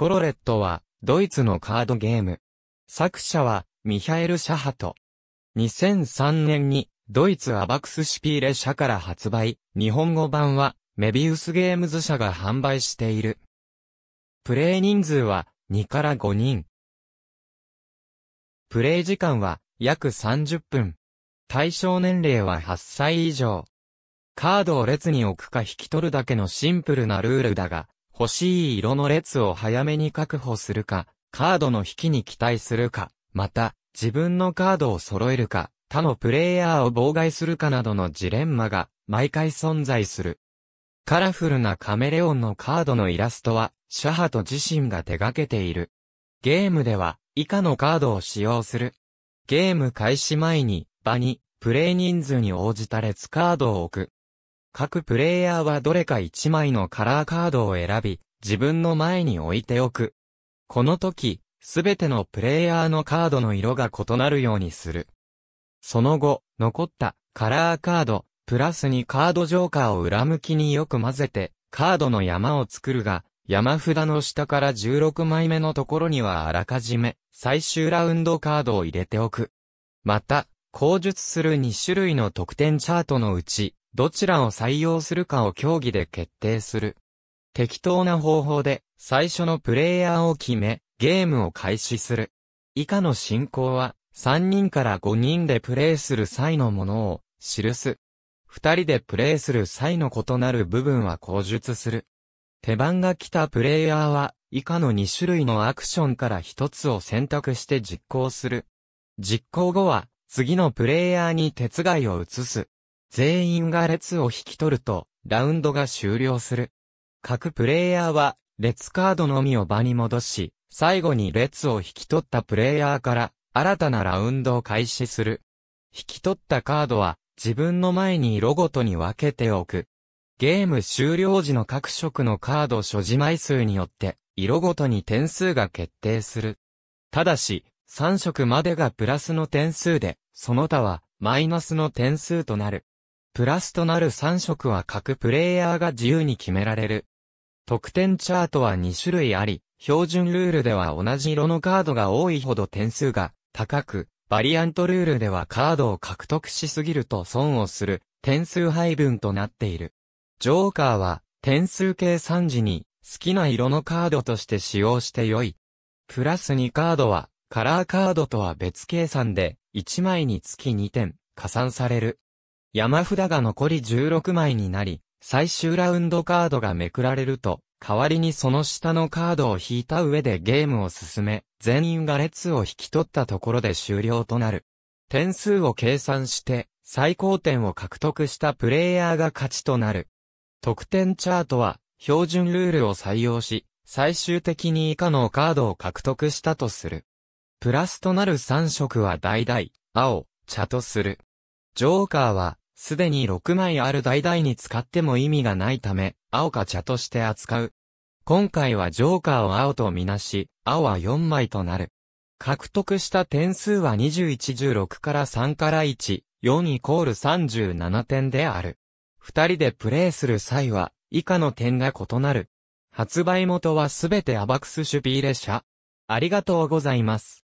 コロレットは、ドイツのカードゲーム。作者は、ミハエル・シャハト。2003年に、ドイツアバクスシピーレ社から発売、日本語版は、メビウスゲームズ社が販売している。プレイ人数は、2から5人。プレイ時間は、約30分。対象年齢は8歳以上。カードを列に置くか引き取るだけのシンプルなルールだが、欲しい色の列を早めに確保するか、カードの引きに期待するか、また、自分のカードを揃えるか、他のプレイヤーを妨害するかなどのジレンマが、毎回存在する。カラフルなカメレオンのカードのイラストは、シャハト自身が手掛けている。ゲームでは、以下のカードを使用する。ゲーム開始前に、場に、プレイ人数に応じた列カードを置く。各プレイヤーはどれか1枚のカラーカードを選び、自分の前に置いておく。この時、すべてのプレイヤーのカードの色が異なるようにする。その後、残ったカラーカード、プラスにカードジョーカーを裏向きによく混ぜて、カードの山を作るが、山札の下から16枚目のところにはあらかじめ、最終ラウンドカードを入れておく。また、口述する2種類の得点チャートのうち、どちらを採用するかを競技で決定する。適当な方法で最初のプレイヤーを決め、ゲームを開始する。以下の進行は、3人から5人でプレイする際のものを記す。2人でプレイする際の異なる部分は口述する。手番が来たプレイヤーは、以下の2種類のアクションから1つを選択して実行する。実行後は、次のプレイヤーに手伝いを移す。全員が列を引き取ると、ラウンドが終了する。各プレイヤーは、列カードのみを場に戻し、最後に列を引き取ったプレイヤーから、新たなラウンドを開始する。引き取ったカードは、自分の前に色ごとに分けておく。ゲーム終了時の各色のカード所持枚数によって、色ごとに点数が決定する。ただし、3色までがプラスの点数で、その他はマイナスの点数となる。プラスとなる3色は各プレイヤーが自由に決められる。得点チャートは2種類あり、標準ルールでは同じ色のカードが多いほど点数が高く、バリアントルールではカードを獲得しすぎると損をする点数配分となっている。ジョーカーは点数計算時に好きな色のカードとして使用して良い。プラス2カードはカラーカードとは別計算で1枚につき2点加算される。山札が残り16枚になり、最終ラウンドカードがめくられると、代わりにその下のカードを引いた上でゲームを進め、全員が列を引き取ったところで終了となる。点数を計算して、最高点を獲得したプレイヤーが勝ちとなる。得点チャートは、標準ルールを採用し、最終的に以下のカードを獲得したとする。プラスとなる3色は代々、青、茶とする。ジョーカーは、すでに6枚ある代々に使っても意味がないため、青か茶として扱う。今回はジョーカーを青とみなし、青は4枚となる。獲得した点数は2116から3から1、4イコール37点である。二人でプレイする際は、以下の点が異なる。発売元はすべてアバクスシュピーレ社。ありがとうございます。